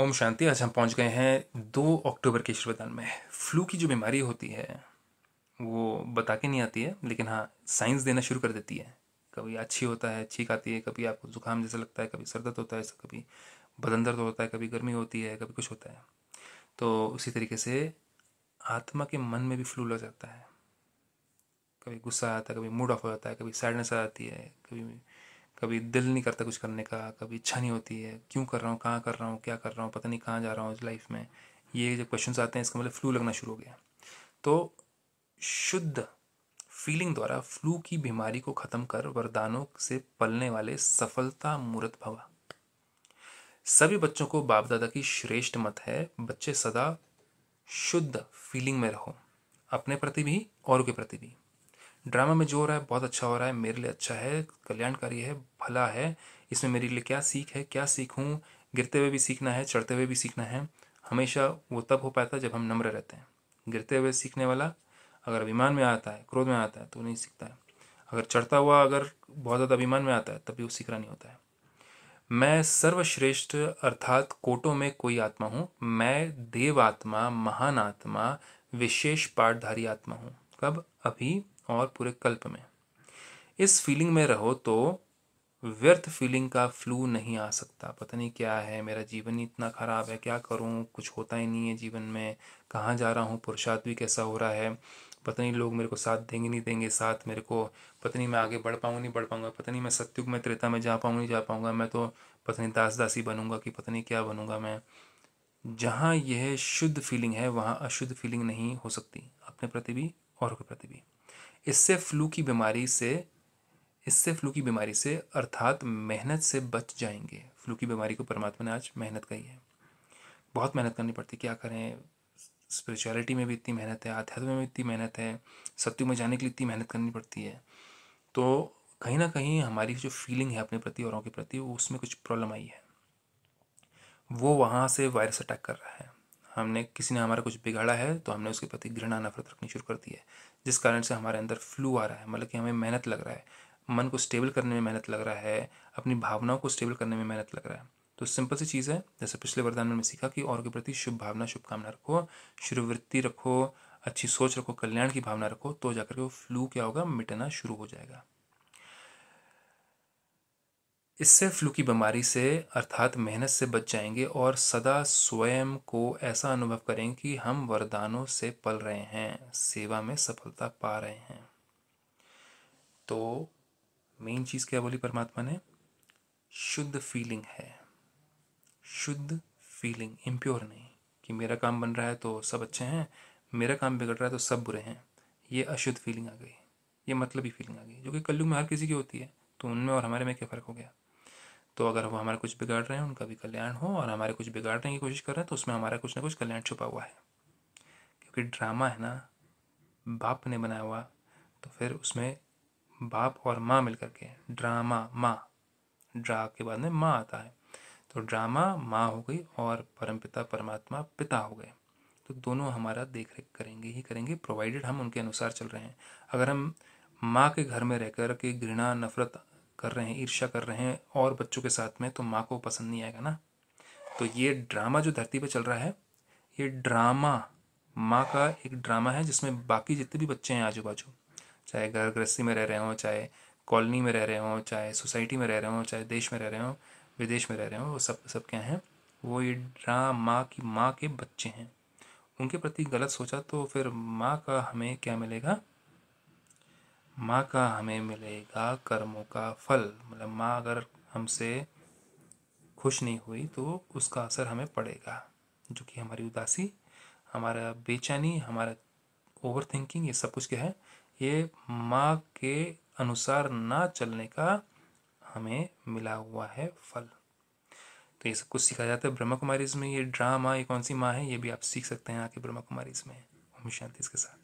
ओम शांति आज हम पहुंच गए हैं दो अक्टूबर के श्रवदान में फ्लू की जो बीमारी होती है वो बता के नहीं आती है लेकिन हाँ साइंस देना शुरू कर देती है कभी अच्छी होता है छीक आती है कभी आपको जुकाम जैसा लगता है कभी सर दर्द होता है कभी बदन दर्द होता है कभी गर्मी होती है कभी कुछ होता है तो उसी तरीके से आत्मा के मन में भी फ्लू लग जाता है कभी गुस्सा आता है कभी मूड ऑफ हो जाता है कभी सैडनेस आ जाती है कभी कभी दिल नहीं करता कुछ करने का कभी इच्छा नहीं होती है क्यों कर रहा हूँ कहाँ कर रहा हूँ क्या कर रहा हूँ पता नहीं कहाँ जा रहा हूँ लाइफ में ये जब क्वेश्चन आते हैं इसका मतलब फ्लू लगना शुरू हो गया तो शुद्ध फीलिंग द्वारा फ्लू की बीमारी को ख़त्म कर वरदानों से पलने वाले सफलता मूर्त भवा सभी बच्चों को बाप दादा की श्रेष्ठ मत है बच्चे सदा शुद्ध फीलिंग में रहो अपने प्रति भी और के प्रति भी ड्रामा में जो हो रहा है बहुत अच्छा हो रहा है मेरे लिए अच्छा है कल्याणकारी है भला है इसमें मेरे लिए क्या सीख है क्या सीखूँ गिरते हुए भी सीखना है चढ़ते हुए भी सीखना है हमेशा वो तब हो पाता है जब हम नम्र रहते हैं गिरते हुए सीखने वाला अगर अभिमान में आता है क्रोध में आता है तो नहीं सीखता है अगर चढ़ता हुआ अगर बहुत ज़्यादा अभिमान में आता है तभी वो सीख रहा नहीं होता है मैं सर्वश्रेष्ठ अर्थात कोटों में कोई आत्मा हूँ मैं देव आत्मा महान आत्मा विशेष पाठधारी आत्मा हूँ कब अभी और पूरे कल्प में इस फीलिंग में रहो तो व्यर्थ फीलिंग का फ्लू नहीं आ सकता पता नहीं क्या है मेरा जीवन ही इतना ख़राब है क्या करूं कुछ होता ही नहीं है जीवन में कहाँ जा रहा हूं पुरुषार्थ भी कैसा हो रहा है पता नहीं लोग मेरे को साथ देंगे नहीं देंगे साथ मेरे को पता नहीं मैं आगे बढ़ पाऊँगा नहीं बढ़ पाऊँगा पता नहीं मैं सत्युग में त्रेता में जा पाऊँ नहीं जा पाऊँगा मैं तो पता नहीं दास दासी बनूँगा कि पता नहीं क्या बनूँगा मैं जहाँ यह शुद्ध फीलिंग है वहाँ अशुद्ध फीलिंग नहीं हो सकती अपने प्रति भी और के प्रति भी इससे फ्लू की बीमारी से इससे फ्लू की बीमारी से अर्थात मेहनत से बच जाएंगे फ्लू की बीमारी को परमात्मा ने आज मेहनत कही है बहुत मेहनत करनी पड़ती क्या करें स्पिरिचुअलिटी में भी इतनी मेहनत है आध्यात्म में भी इतनी मेहनत है सत्यु में जाने के लिए इतनी मेहनत करनी पड़ती है तो कहीं ना कहीं हमारी जो फीलिंग है अपने प्रति औरों के प्रति उसमें कुछ प्रॉब्लम आई है वो वहाँ से वायरस अटैक कर रहा है हमने किसी ने हमारा कुछ बिगाड़ा है तो हमने उसके प्रति घृणा नफरत रखनी शुरू कर दी है जिस कारण से हमारे अंदर फ्लू आ रहा है मतलब कि हमें मेहनत लग रहा है मन को स्टेबल करने में मेहनत लग रहा है अपनी भावनाओं को स्टेबल करने में मेहनत लग रहा है तो सिंपल सी चीज़ है जैसे पिछले वरदान में सीखा कि और के प्रति शुभ भावना शुभकामना रखो शुभवृत्ति रखो अच्छी सोच रखो कल्याण की भावना रखो तो जाकर के वो फ्लू क्या होगा मिटना शुरू हो जाएगा इससे फ्लू की बीमारी से अर्थात मेहनत से बच जाएंगे और सदा स्वयं को ऐसा अनुभव करें कि हम वरदानों से पल रहे हैं सेवा में सफलता पा रहे हैं तो मेन चीज़ क्या बोली परमात्मा ने शुद्ध फीलिंग है शुद्ध फीलिंग इम्प्योर नहीं कि मेरा काम बन रहा है तो सब अच्छे हैं मेरा काम बिगड़ रहा है तो सब बुरे हैं ये अशुद्ध फीलिंग आ गई ये मतलब ही फीलिंग आ गई जो कि कल्लू में हर किसी की होती है तो उनमें और हमारे में क्या फ़र्क हो गया तो अगर वो हमारा कुछ बिगाड़ रहे हैं उनका भी कल्याण हो और हमारे कुछ बिगाड़ने की कोशिश कर रहे हैं तो उसमें हमारा कुछ ना कुछ कल्याण छुपा हुआ है क्योंकि ड्रामा है ना बाप ने बनाया हुआ तो फिर उसमें बाप और माँ मिल करके ड्रामा माँ ड्रा के बाद में माँ आता है तो ड्रामा माँ हो गई और परमपिता परमात्मा पिता हो गए तो दोनों हमारा देख रेख करेंगे ही करेंगे प्रोवाइडेड हम उनके अनुसार चल रहे हैं अगर हम माँ के घर में रहकर के घृणा नफरत कर रहे हैं ईर्ष्या कर रहे हैं और बच्चों के साथ में तो माँ को पसंद नहीं आएगा ना तो ये ड्रामा जो धरती पर चल रहा है ये ड्रामा माँ का एक ड्रामा है जिसमें बाकी जितने भी बच्चे हैं आजू बाजू चाहे घर गृहस्थी में रह रहे हों चाहे कॉलोनी में रह रहे हों चाहे सोसाइटी में रह रहे हों चाहे देश में रह रहे हों विदेश में रह रहे हों वो सब सब क्या हैं वो ये ड्रामा की माँ के बच्चे हैं उनके प्रति गलत सोचा तो फिर माँ का हमें क्या मिलेगा माँ का हमें मिलेगा कर्मों का फल मतलब माँ अगर हमसे खुश नहीं हुई तो उसका असर हमें पड़ेगा जो कि हमारी उदासी हमारा बेचैनी हमारा ओवर थिंकिंग ये सब कुछ क्या है ये माँ के अनुसार ना चलने का हमें मिला हुआ है फल तो ये सब कुछ सीखा जाता है ब्रह्मा कुमारीज में ये ड्रामा ये कौन सी माँ है ये भी आप सीख सकते हैं आके ब्रह्मा कुमारीज में ओम शांति इसके साथ